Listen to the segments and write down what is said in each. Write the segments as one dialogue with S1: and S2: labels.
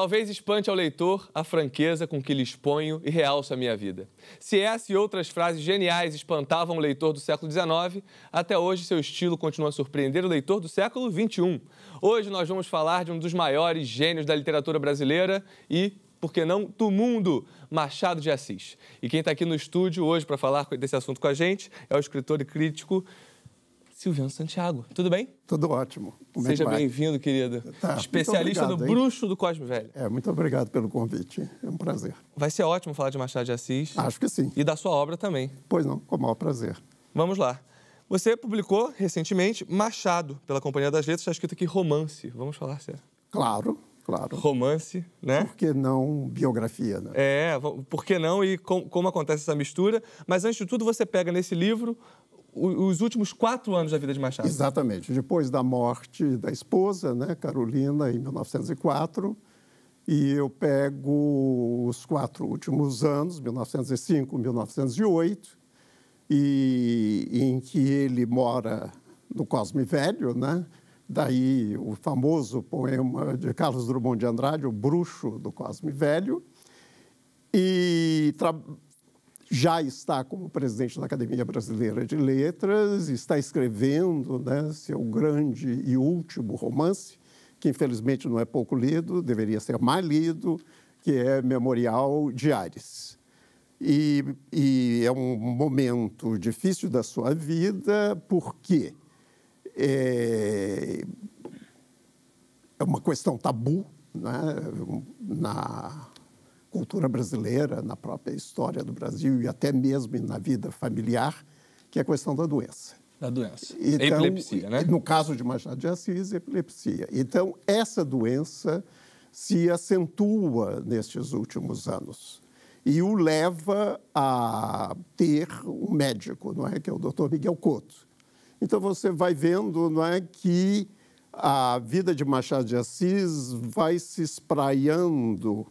S1: Talvez espante ao leitor a franqueza com que lhe exponho e realço a minha vida. Se essa e outras frases geniais espantavam o leitor do século XIX, até hoje seu estilo continua a surpreender o leitor do século XXI. Hoje nós vamos falar de um dos maiores gênios da literatura brasileira e por que não, do mundo, Machado de Assis. E quem está aqui no estúdio hoje para falar desse assunto com a gente é o escritor e crítico Silviano Santiago. Tudo bem? Tudo ótimo. Como Seja bem-vindo, querido. Tá, Especialista obrigado, do hein?
S2: bruxo do Cosme Velho. É, muito obrigado pelo convite. É um prazer.
S1: Vai ser ótimo falar de Machado de Assis. Acho que sim. E da sua obra também.
S2: Pois não, com o maior prazer.
S1: Vamos lá. Você publicou recentemente Machado, pela Companhia das Letras, está escrito aqui romance. Vamos falar sério.
S2: Claro, claro.
S1: Romance,
S2: né? Por que não biografia, né?
S1: É, por que não e com, como acontece essa mistura? Mas antes de tudo, você pega nesse livro os últimos quatro anos da vida de Machado.
S2: Exatamente. Depois da morte da esposa, né, Carolina, em 1904, e eu pego os quatro últimos anos, 1905, 1908, e em que ele mora no Cosme Velho, né? Daí o famoso poema de Carlos Drummond de Andrade, O Bruxo do Cosme Velho, e já está como presidente da Academia Brasileira de Letras, está escrevendo né, seu grande e último romance, que infelizmente não é pouco lido, deveria ser mais lido, que é Memorial de Ares. E, e é um momento difícil da sua vida, porque é, é uma questão tabu né, na cultura brasileira, na própria história do Brasil e até mesmo na vida familiar, que é a questão da doença. Da doença. Então, epilepsia, né? No caso de Machado de Assis, epilepsia. Então, essa doença se acentua nestes últimos anos e o leva a ter um médico, não é? Que é o Dr. Miguel Couto. Então, você vai vendo, não é, que a vida de Machado de Assis vai se espraiando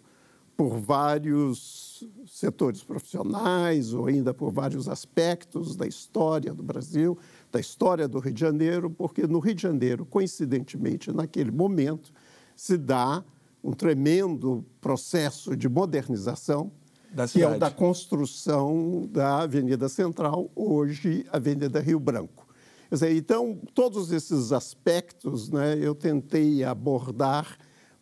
S2: por vários setores profissionais ou ainda por vários aspectos da história do Brasil, da história do Rio de Janeiro, porque no Rio de Janeiro, coincidentemente, naquele momento, se dá um tremendo processo de modernização, da que cidade. é o da construção da Avenida Central, hoje Avenida Rio Branco. Dizer, então, todos esses aspectos né, eu tentei abordar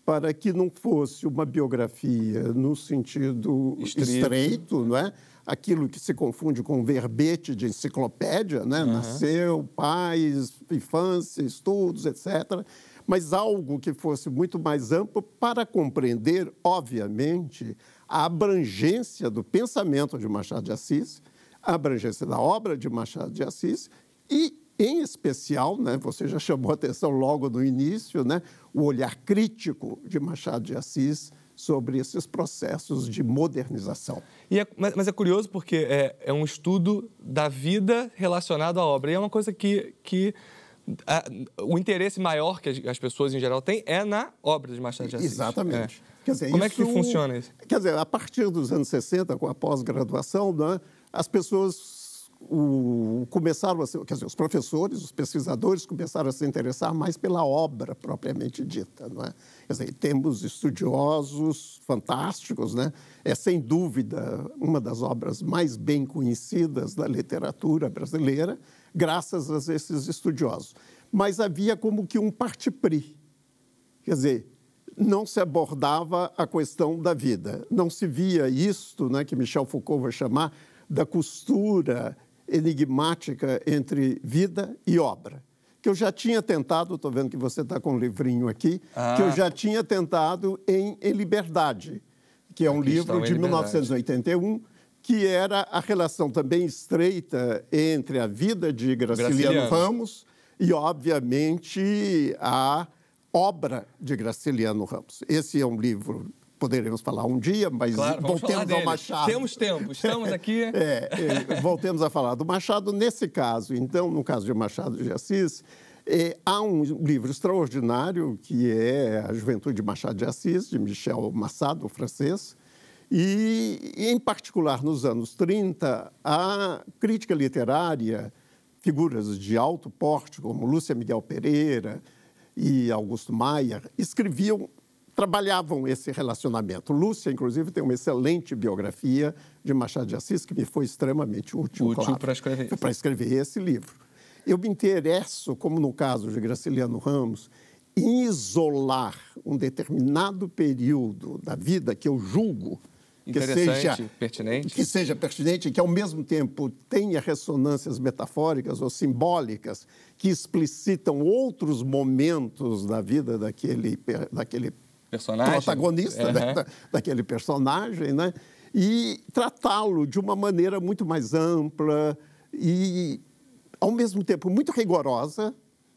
S2: para que não fosse uma biografia no sentido estreito, estreito não é? aquilo que se confunde com verbete de enciclopédia, né? Uhum. nasceu, pais, infância, estudos, etc. Mas algo que fosse muito mais amplo para compreender, obviamente, a abrangência do pensamento de Machado de Assis, a abrangência da obra de Machado de Assis e em especial, né, você já chamou atenção logo no início, né, o olhar crítico de Machado de Assis sobre esses processos de modernização.
S1: É, mas, mas, é curioso porque é, é, um estudo da vida relacionado à obra. E é uma coisa que, que a, o interesse maior que as, as, pessoas em geral têm é na obra de Machado de Assis. Exatamente. É.
S2: Quer dizer, Como isso, é que funciona isso? Quer dizer, a partir dos anos 60, com a pós-graduação, né, as pessoas o, começaram a ser, quer dizer, os professores, os pesquisadores começaram a se interessar mais pela obra propriamente dita, não é? Quer dizer, temos estudiosos fantásticos, né? É sem dúvida uma das obras mais bem conhecidas da literatura brasileira, graças a esses estudiosos. Mas havia como que um partipri, quer dizer, não se abordava a questão da vida, não se via isto, né, que Michel Foucault vai chamar da costura enigmática entre vida e obra. Que eu já tinha tentado, estou vendo que você está com um livrinho aqui, ah. que eu já tinha tentado em Em Liberdade, que é um Aqui livro de 1981 que era a relação também estreita entre a vida de Graciliano, Graciliano, Ramos e, obviamente, a obra de Graciliano Ramos. Esse é um livro poderemos falar um dia, mas claro, voltemos ao Machado. Temos tempo, estamos aqui. é, é, voltemos a falar do Machado. Nesse caso, então, no caso de Machado de Assis, é, há um livro extraordinário que é A Juventude de Machado de Assis, de Michel Massado, o francês. E, em particular, nos anos 30, a crítica literária, figuras de alto porte, como Lúcia Miguel Pereira e Augusto Maia, escreviam trabalhavam esse relacionamento. Lúcia, inclusive, tem uma excelente biografia de Machado de Assis, que me foi extremamente útil. Útil claro, para escrever. escrever esse livro. Eu me interesso, como no caso de Graciliano Ramos, em isolar um determinado período da vida que eu julgo que seja pertinente, que seja pertinente, que ao mesmo tempo tenha ressonâncias metafóricas ou simbólicas que explicitam outros momentos da vida daquele daquele
S1: personagem. protagonista uhum. da,
S2: daquele personagem, né? e tratá-lo de uma maneira muito mais ampla e, ao mesmo tempo, muito rigorosa,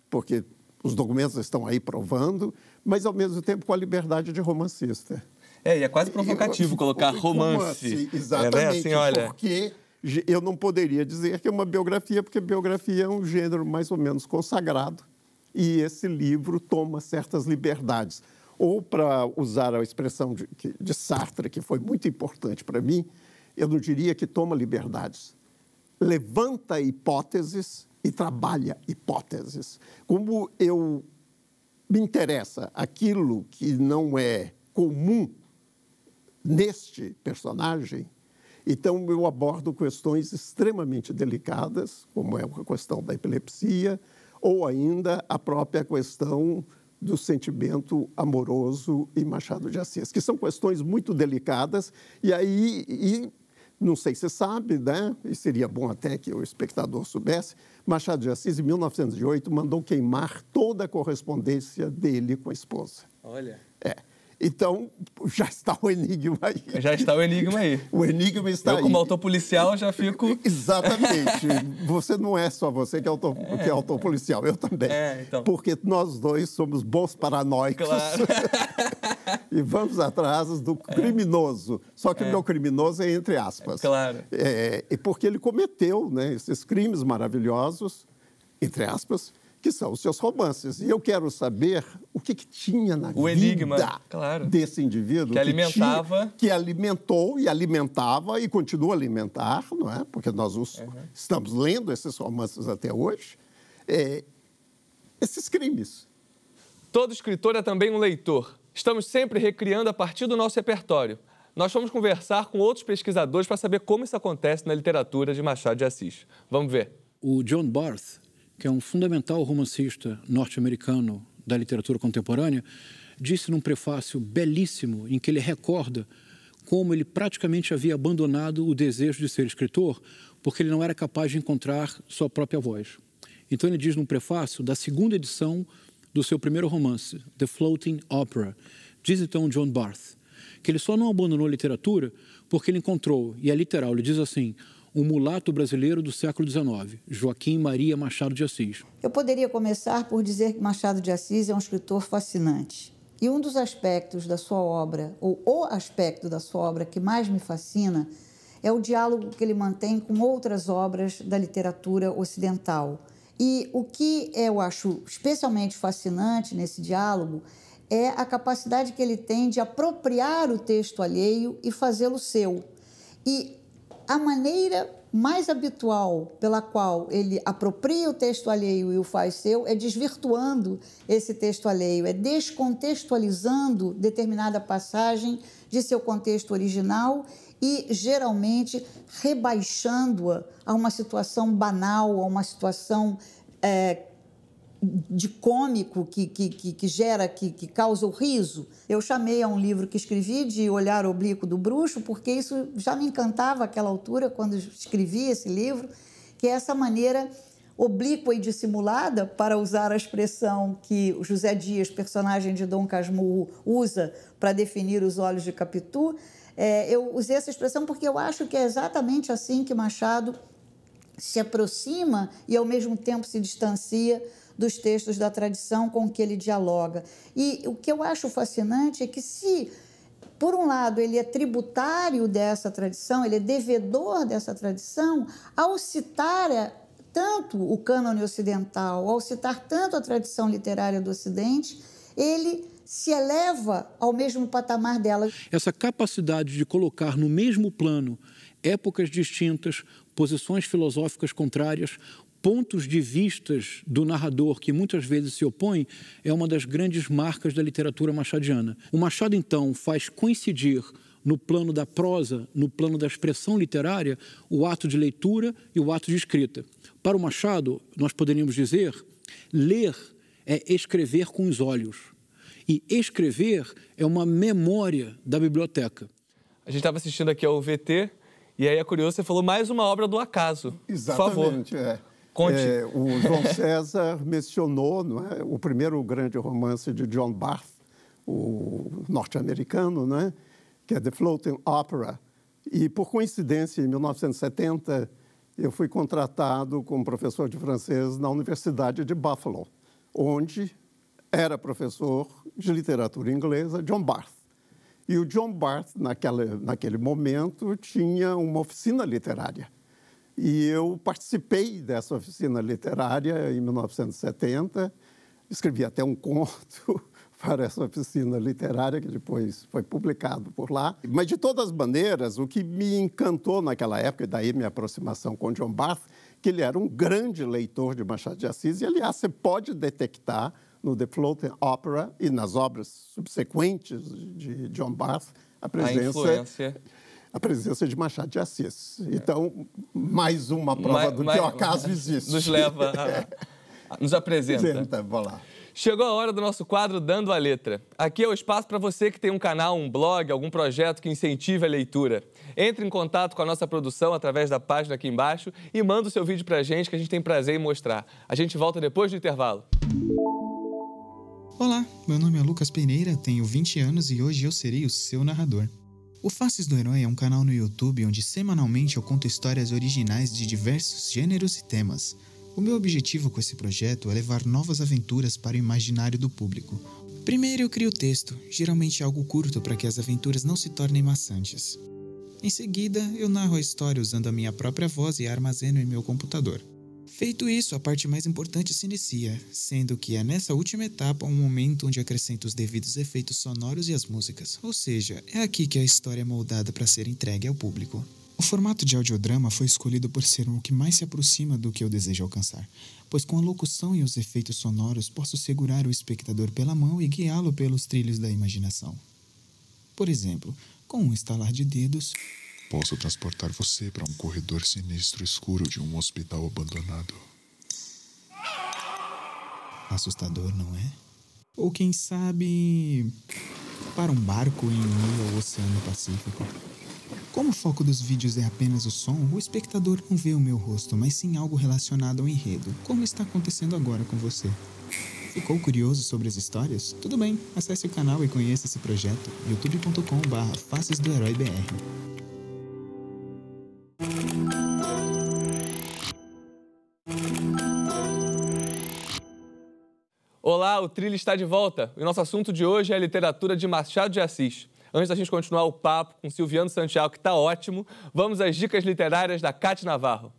S2: porque os documentos estão aí provando, mas, ao mesmo tempo, com a liberdade de romancista. É, e é quase provocativo eu, colocar romance. romance é, né, assim, exatamente, é, assim, olha... porque eu não poderia dizer que é uma biografia, porque biografia é um gênero mais ou menos consagrado, e esse livro toma certas liberdades ou, para usar a expressão de, de Sartre, que foi muito importante para mim, eu não diria que toma liberdades. Levanta hipóteses e trabalha hipóteses. Como eu me interessa aquilo que não é comum neste personagem, então eu abordo questões extremamente delicadas, como é a questão da epilepsia, ou ainda a própria questão do sentimento amoroso e Machado de Assis, que são questões muito delicadas e aí e, não sei se sabe, né? E seria bom até que o espectador soubesse. Machado de Assis, em 1908, mandou queimar toda a correspondência dele com a esposa. Olha. É. Então, já está o enigma aí. Já está o enigma aí. O enigma está Eu, aí. Eu, como autor
S1: policial, já fico... Exatamente.
S2: você não é só você que é autor, é. Que é autor policial, eu também. É, então. Porque nós dois somos bons paranoicos. Claro. e vamos atrás do é. criminoso. Só que é. o meu criminoso é entre aspas. claro. É, e porque ele cometeu né, esses crimes maravilhosos, entre aspas, que são os seus romances. E eu quero saber o que, que tinha na o vida enigma, claro. desse indivíduo que, alimentava, que, tinha, que alimentou e alimentava e continua a alimentar, não é? Porque nós os, uhum. estamos lendo esses romances até hoje. É, esses crimes.
S1: Todo escritor é também um leitor. Estamos sempre recriando a partir do nosso repertório. Nós vamos conversar com outros pesquisadores para saber como isso acontece na literatura de Machado de Assis. Vamos ver.
S3: O John Barth que é um fundamental romancista norte-americano da literatura contemporânea, disse num prefácio belíssimo em que ele recorda como ele praticamente havia abandonado o desejo de ser escritor porque ele não era capaz de encontrar sua própria voz. Então ele diz num prefácio da segunda edição do seu primeiro romance, The Floating Opera, diz então John Barth, que ele só não abandonou a literatura porque ele encontrou, e é literal, ele diz assim, um mulato brasileiro do século XIX, Joaquim Maria Machado de Assis.
S4: Eu poderia começar por dizer que Machado de Assis é um escritor fascinante. E um dos aspectos da sua obra, ou o aspecto da sua obra que mais me fascina, é o diálogo que ele mantém com outras obras da literatura ocidental. E o que eu acho especialmente fascinante nesse diálogo é a capacidade que ele tem de apropriar o texto alheio e fazê-lo seu. E a maneira mais habitual pela qual ele apropria o texto alheio e o faz seu é desvirtuando esse texto alheio, é descontextualizando determinada passagem de seu contexto original e geralmente rebaixando-a a uma situação banal, a uma situação é, de cômico que, que, que, que gera, que, que causa o riso. Eu chamei a um livro que escrevi de Olhar Oblíquo do Bruxo, porque isso já me encantava àquela altura, quando escrevi esse livro, que é essa maneira oblíqua e dissimulada, para usar a expressão que José Dias, personagem de Dom Casmurro, usa para definir os olhos de Capitu. É, eu usei essa expressão porque eu acho que é exatamente assim que Machado se aproxima e, ao mesmo tempo, se distancia dos textos da tradição com que ele dialoga. E o que eu acho fascinante é que, se, por um lado, ele é tributário dessa tradição, ele é devedor dessa tradição, ao citar é, tanto o cânone ocidental, ao citar tanto a tradição literária do Ocidente, ele se eleva ao mesmo patamar dela.
S3: Essa capacidade de colocar no mesmo plano épocas distintas, posições filosóficas contrárias, pontos de vistas do narrador que muitas vezes se opõem é uma das grandes marcas da literatura machadiana. O Machado, então, faz coincidir no plano da prosa, no plano da expressão literária, o ato de leitura e o ato de escrita. Para o Machado, nós poderíamos dizer, ler é escrever com os olhos. E escrever é uma memória da biblioteca.
S1: A gente estava assistindo aqui ao VT, e aí é curioso, você falou mais uma obra do acaso. Exatamente,
S2: por favor. é. Conte. É, o João César mencionou não é, o primeiro grande romance de John Barth, o norte-americano, né, que é The Floating Opera. E, por coincidência, em 1970, eu fui contratado como professor de francês na Universidade de Buffalo, onde era professor de literatura inglesa John Barth. E o John Barth, naquela, naquele momento, tinha uma oficina literária e eu participei dessa oficina literária em 1970, escrevi até um conto para essa oficina literária que depois foi publicado por lá. Mas de todas maneiras, o que me encantou naquela época e daí minha aproximação com John Barth, que ele era um grande leitor de Machado de Assis e aliás você pode detectar no The Floating Opera e nas obras subsequentes de John Barth a presença a influência a presença de Machado de Assis. Então, mais uma prova mais, do mais, que o acaso existe. Nos leva, a, a, nos apresenta. Apresenta, vou lá.
S1: Chegou a hora do nosso quadro Dando a Letra. Aqui é o espaço para você que tem um canal, um blog, algum projeto que incentive a leitura. Entre em contato com a nossa produção através da página aqui embaixo e manda o seu vídeo para a gente que a gente tem prazer em mostrar. A gente volta depois do intervalo.
S5: Olá, meu nome é Lucas Peneira, tenho 20 anos e hoje eu serei o seu narrador. O Faces do Herói é um canal no YouTube onde semanalmente eu conto histórias originais de diversos gêneros e temas. O meu objetivo com esse projeto é levar novas aventuras para o imaginário do público. Primeiro eu crio o texto, geralmente é algo curto para que as aventuras não se tornem maçantes. Em seguida, eu narro a história usando a minha própria voz e armazeno em meu computador. Feito isso, a parte mais importante se inicia, sendo que é nessa última etapa um momento onde acrescenta os devidos efeitos sonoros e as músicas, ou seja, é aqui que a história é moldada para ser entregue ao público. O formato de audiodrama foi escolhido por ser o que mais se aproxima do que eu desejo alcançar, pois com a locução e os efeitos sonoros posso segurar o espectador pela mão e guiá-lo pelos trilhos da imaginação. Por exemplo, com um estalar de dedos. Posso transportar você para um corredor sinistro escuro de um hospital abandonado. Assustador, não é? Ou quem sabe. para um barco em meio ao Oceano Pacífico. Como o foco dos vídeos é apenas o som, o espectador não vê o meu rosto, mas sim algo relacionado ao enredo, como está acontecendo agora com você. Ficou curioso sobre as histórias? Tudo bem, acesse o canal e conheça esse projeto youtube.com/faces do herói BR.
S1: o Trilho está de volta. O nosso assunto de hoje é a literatura de Machado de Assis. Antes da gente continuar o papo com Silviano Santiago, que está ótimo, vamos às dicas literárias da Cate Navarro.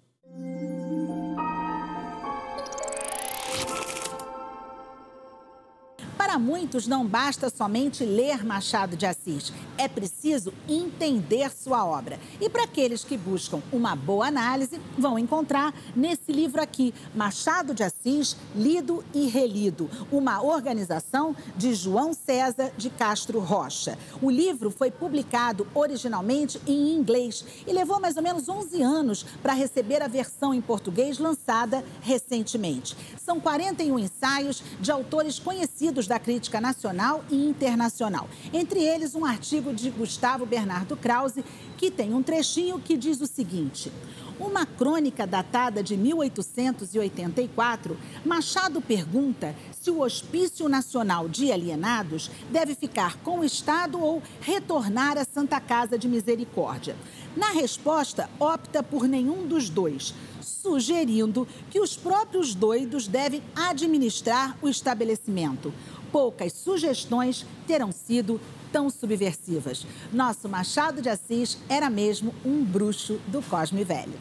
S6: Para muitos, não basta somente ler Machado de Assis, é preciso entender sua obra. E para aqueles que buscam uma boa análise, vão encontrar nesse livro aqui, Machado de Assis, Lido e Relido, uma organização de João César de Castro Rocha. O livro foi publicado originalmente em inglês e levou mais ou menos 11 anos para receber a versão em português lançada recentemente. São 41 ensaios de autores conhecidos da crítica nacional e internacional. Entre eles, um artigo de Gustavo Bernardo Krause, que tem um trechinho que diz o seguinte. Uma crônica datada de 1884, Machado pergunta se o Hospício Nacional de Alienados deve ficar com o Estado ou retornar à Santa Casa de Misericórdia. Na resposta, opta por nenhum dos dois, sugerindo que os próprios doidos devem administrar o estabelecimento poucas sugestões terão sido tão subversivas. Nosso Machado de Assis era mesmo um bruxo do Cosme Velho.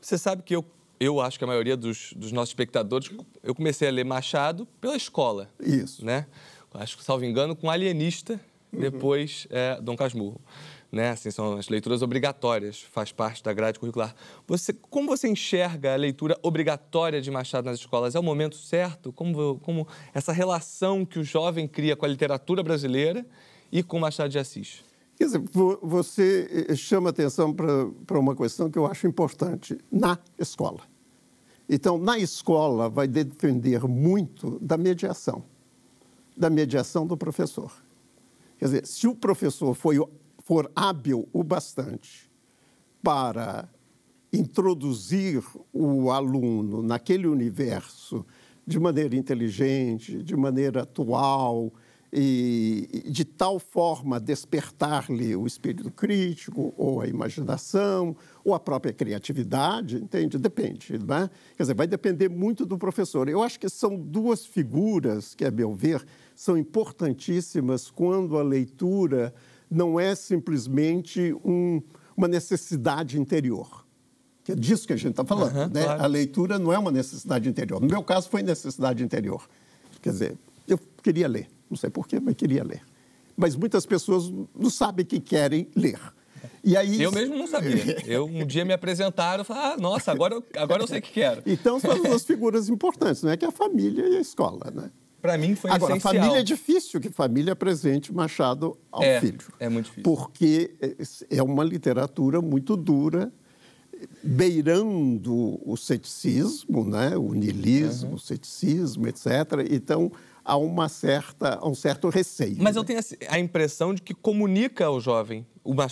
S1: Você sabe que eu, eu acho que a maioria dos, dos nossos espectadores, eu comecei a ler Machado pela escola. Isso. Né? Acho que, salvo engano, com Alienista, uhum. depois uhum. é, Dom Casmurro né? Assim, são as leituras obrigatórias, faz parte da grade curricular. Você, como você enxerga a leitura obrigatória de Machado nas escolas? É o momento certo? Como, como essa relação que o jovem cria com a literatura brasileira e com Machado de Assis?
S2: Você eh, chama atenção para uma questão que eu acho importante na escola. Então, na escola, vai depender muito da mediação, da mediação do professor. Quer dizer, se o professor foi for hábil o bastante para introduzir o aluno naquele universo de maneira inteligente, de maneira atual e de tal forma despertar-lhe o espírito crítico ou a imaginação ou a própria criatividade, entende? Depende, né? Quer dizer, vai depender muito do professor. Eu acho que são duas figuras que, a meu ver, são importantíssimas quando a leitura não é simplesmente um, uma necessidade interior. Que é disso que a gente está falando. Uhum, né? Claro. A leitura não é uma necessidade interior. No meu caso, foi necessidade interior. Quer dizer, eu queria ler. Não sei porquê, mas queria ler. Mas muitas pessoas não sabem que querem ler. E aí... Eu mesmo não sabia.
S1: Eu, um dia me apresentaram e falaram, ah, nossa, agora eu, agora eu sei que quero.
S2: Então, são as duas figuras importantes, é que é a família e a escola. Né?
S1: Para mim foi Agora, essencial. família é
S2: difícil que família presente Machado ao é, filho. É muito difícil. Porque é, é uma literatura muito dura, beirando o ceticismo, né? o niilismo, uhum. o ceticismo, etc. Então, há uma certa, um certo receio.
S1: Mas né? eu tenho a impressão de que comunica ao jovem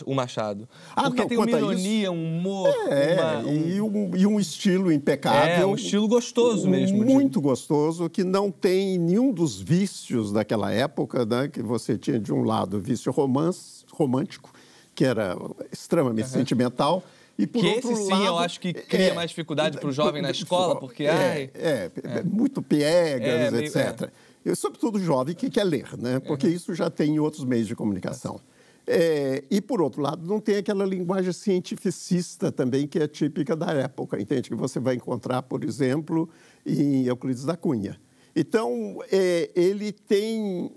S1: o Machado.
S2: Ah, Porque não, tem uma ironia, um humor. É, uma, um... E, um, e, um, estilo impecável. É, um estilo gostoso um, mesmo. Muito de... gostoso, que não tem nenhum dos vícios daquela época, né? Que você tinha, de um lado, vício romance, romântico, que era extremamente uhum. sentimental. E por que outro esse sim lado, eu acho que cria é, mais dificuldade para o jovem na escola, porque. É, ai, é, é, é muito piegas, é, meio, é. etc. Sobretudo o jovem que quer ler, né? Porque isso já tem em outros meios de comunicação. É, e, por outro lado, não tem aquela linguagem cientificista também que é típica da época, entende? Que você vai encontrar, por exemplo, em Euclides da Cunha. Então, é, ele tem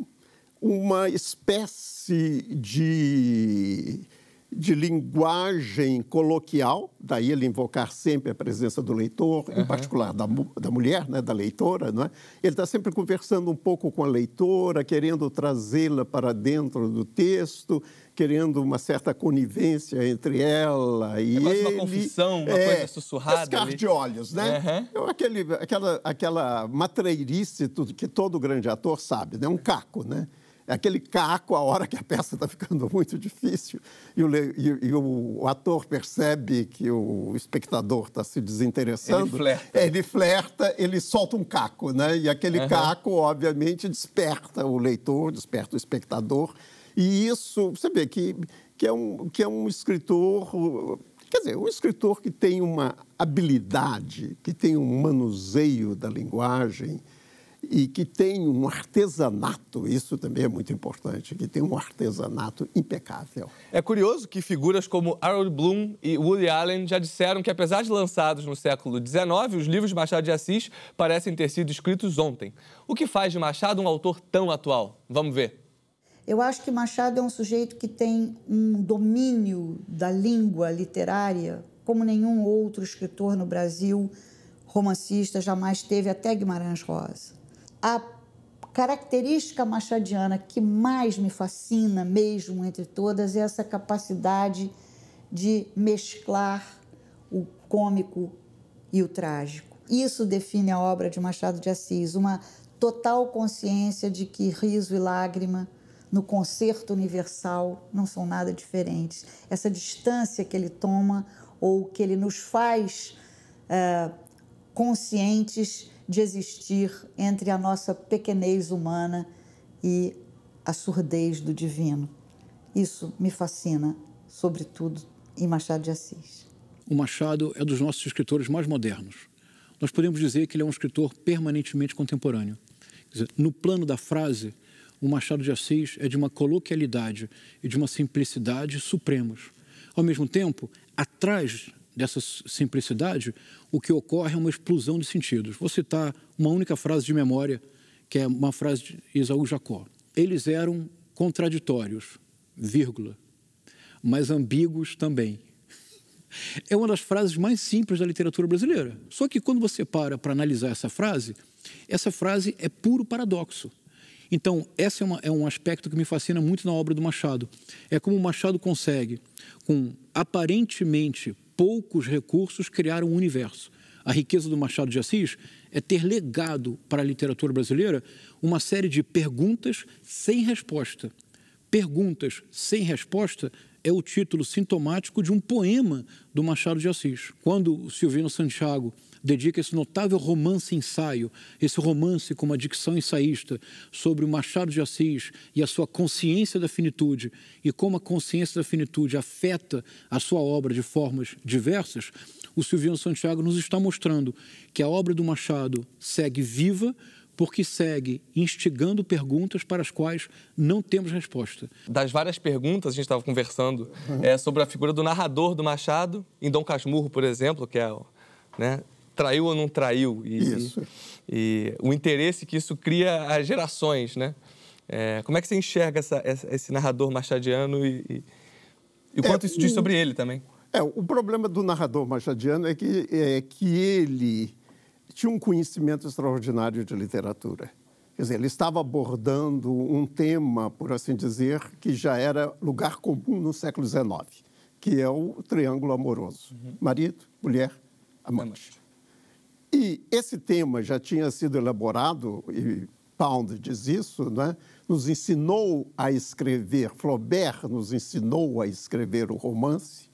S2: uma espécie de de linguagem coloquial, daí ele invocar sempre a presença do leitor, uhum. em particular da, da mulher, né, da leitora, não é? Ele está sempre conversando um pouco com a leitora, querendo trazê-la para dentro do texto, querendo uma certa conivência entre ela e é uma
S1: confissão, uma é, coisa sussurrada. ali. de olhos, né?
S2: Uhum. Aquele, aquela, aquela matreirice que todo grande ator sabe, né? Um caco, né? É aquele caco a hora que a peça está ficando muito difícil e o, e, e o, ator percebe que o espectador está se desinteressando. Ele flerta. Ele flerta, ele solta um caco, né? E aquele uhum. caco, obviamente, desperta o leitor, desperta o espectador. E isso, você vê que, que, é, um, que é um escritor Quer dizer, um escritor que tem uma habilidade, que tem um manuseio da linguagem e que tem um artesanato, isso também é muito importante, que tem um artesanato impecável.
S3: É
S1: curioso que figuras como Harold Bloom e Woody Allen já disseram que, apesar de lançados no século XIX, os livros de Machado de Assis parecem ter sido escritos ontem. O que faz de Machado um autor tão atual? Vamos ver.
S4: Eu acho que Machado é um sujeito que tem um domínio da língua literária como nenhum outro escritor no Brasil romancista jamais teve, até Guimarães Rosa a característica machadiana que mais me fascina mesmo entre todas é essa capacidade de mesclar o cômico e o trágico. Isso define a obra de Machado de Assis, uma total consciência de que riso e lágrima no concerto universal não são nada diferentes. Essa distância que ele toma ou que ele nos faz eh, conscientes de existir entre a nossa pequenez humana e a surdez do divino. Isso me fascina, sobretudo em Machado de Assis.
S3: O Machado é dos nossos escritores mais modernos. Nós podemos dizer que ele é um escritor permanentemente contemporâneo. Dizer, no plano da frase, o Machado de Assis é de uma coloquialidade e de uma simplicidade supremos. Ao mesmo tempo, atrás dessa simplicidade, o que ocorre é uma explosão de sentidos. Vou citar uma única frase de memória, que é uma frase de Isaú Jacó. Eles eram contraditórios, vírgula, mas ambíguos também. É uma das frases mais simples da literatura brasileira. Só que quando você para para analisar essa frase, essa frase é puro paradoxo. Então, esse é, uma, é, um aspecto que me fascina muito na obra do Machado. É como o Machado consegue, com aparentemente poucos recursos, criaram um universo. A riqueza do Machado de Assis é ter legado para a literatura brasileira uma série de perguntas sem resposta. Perguntas sem resposta é o título sintomático de um poema do Machado de Assis. Quando Silvino Santiago dedica esse notável romance-ensaio, esse romance com uma dicção ensaísta, sobre o Machado de Assis e a sua consciência da finitude e como a consciência da finitude afeta a sua obra de formas diversas, o Silviano Santiago nos está mostrando que a obra do Machado segue viva, porque segue instigando perguntas para as quais não temos resposta.
S1: Das várias perguntas, a gente estava conversando, é sobre a figura do narrador do Machado, em Dom Casmurro, por exemplo, que é né, traiu ou não traiu. E, isso. E, e o interesse que isso cria às gerações, né? É, como é que você enxerga essa, esse narrador machadiano e,
S2: e, o é, quanto é, isso diz sobre ele também? É, o problema do narrador machadiano é que, é que ele tinha um conhecimento extraordinário de literatura. Quer dizer, ele estava abordando um tema, por assim dizer, que já era lugar comum no século XIX, que é o triângulo amoroso: uhum. marido, mulher, amante. amante. E esse tema já tinha sido elaborado, e Pound diz isso, né? nos ensinou a escrever, Flaubert nos ensinou a escrever o romance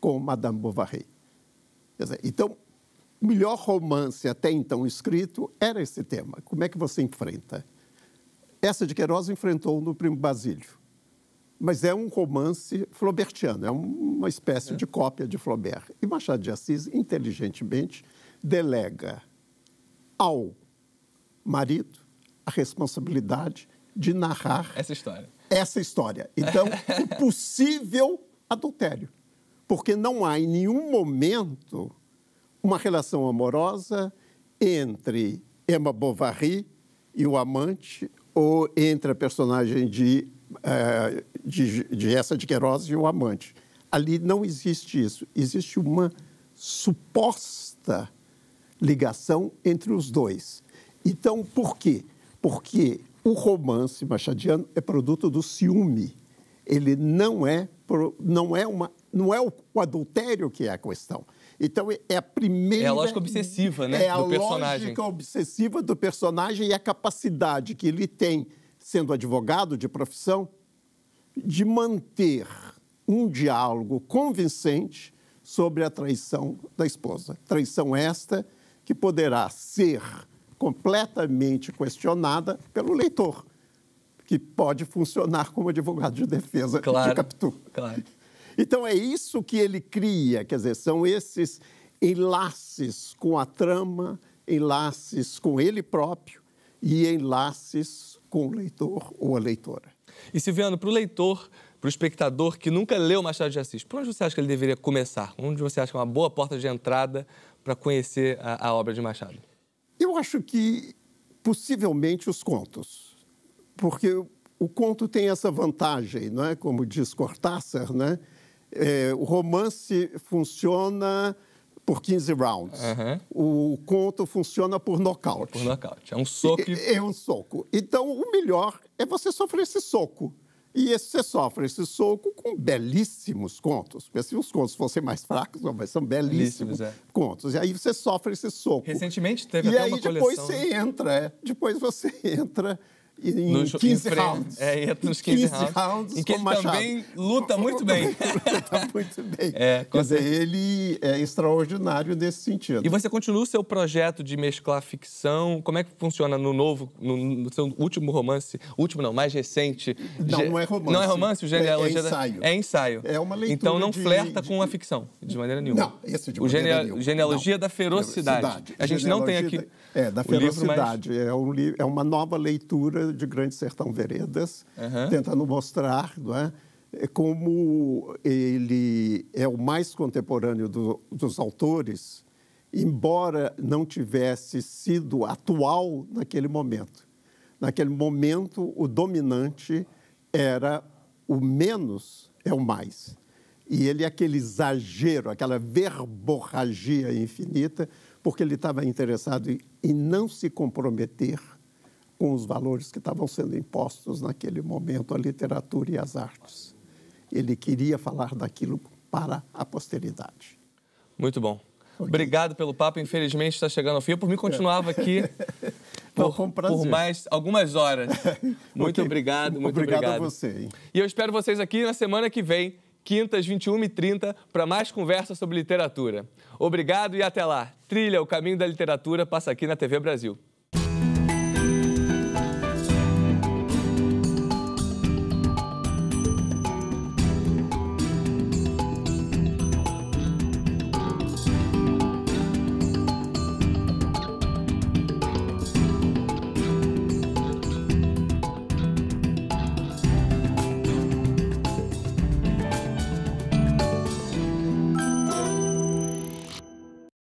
S2: com Madame Bovary. Dizer, então, o melhor romance até então escrito era esse tema. Como é que você enfrenta? Essa de Queiroz enfrentou no Primo Basílio. Mas é um romance flaubertiano, é uma espécie é. de cópia de Flaubert. E Machado de Assis, inteligentemente, delega ao marido a responsabilidade de narrar essa história. Essa história. Então, o possível adultério. Porque não há em nenhum momento uma relação amorosa entre Emma Bovary e o amante, ou entre a personagem de, eh, de, de essa de Queiroz e o amante. Ali não existe isso. Existe uma suposta ligação entre os dois. Então, por quê? Porque o romance machadiano é produto do ciúme. Ele não é, não é, uma, não é o, adultério que é a questão. Então, é, é a primeira. É a lógica
S1: obsessiva, né? É do a personagem. lógica obsessiva
S2: do personagem e a capacidade que ele tem, sendo advogado de profissão, de manter um diálogo convincente sobre a traição da esposa. Traição esta que poderá ser completamente questionada pelo leitor, que pode funcionar como advogado de defesa claro, de Capitu. Claro. Então é isso que ele cria, quer dizer, são esses enlaces com a trama, enlaces com ele próprio e enlaces com o leitor ou a leitora.
S1: E Silviano, para o leitor, para o espectador que nunca leu Machado de Assis, por onde você acha que ele deveria começar? Onde você acha que é uma boa porta de entrada para conhecer a, a obra de Machado?
S2: Eu acho que possivelmente os contos, porque o conto tem essa vantagem, não é? Como diz Cortázar, né? É, o romance funciona por 15 rounds. Uhum. O conto funciona por nocaute. Por nocaute. É um soco. É um soco. Então, o melhor é você sofrer esse soco. E esse, você sofre esse soco com belíssimos contos. Porque se os contos fossem mais fracos, não, mas são belíssimos, belíssimos é. contos. E aí você sofre esse soco. Recentemente teve e até uma coleção. E aí depois você né? entra, é, depois você entra é, é em nos, 15 em rounds. É, entra nos 15, 15 rounds, rounds em que ele machado. também luta muito bem.
S1: luta muito bem.
S2: É, Quer dizer, ele é extraordinário nesse sentido. E você
S1: continua o seu projeto de mesclar ficção? Como é que funciona no novo, no, no seu último romance? Último não, mais recente. Não, não é romance. Não é romance? O genealogia é, é ensaio. É ensaio. É uma leitura Então não de, flerta de... com a ficção, de maneira nenhuma. Não, esse de o gene... É- nenhuma. Genealogia não. da ferocidade. Cidade. A gente não tem aqui... Da, é, da ferocidade.
S2: Livro, mas... é, um, é uma nova leitura de Grande Sertão Veredas, uhum. tentando mostrar não é, como ele é o mais contemporâneo do, dos autores, embora não tivesse sido atual naquele momento. Naquele momento, o dominante era o menos é o mais. E ele é aquele exagero, aquela verborragia infinita, porque ele estava interessado em não se comprometer com os valores que estavam sendo impostos naquele momento à literatura e às artes. Ele queria falar daquilo para a posteridade.
S1: Muito bom. Obrigado pelo papo. Infelizmente está chegando ao fim. Eu por mim continuava é. aqui por, Não, por mais algumas horas. Muito okay. obrigado, muito obrigado. Obrigado a você. Hein? E eu espero vocês aqui na semana que vem, quintas 21h30, para mais conversa sobre literatura. Obrigado e até lá. Trilha o caminho da literatura passa aqui na TV Brasil.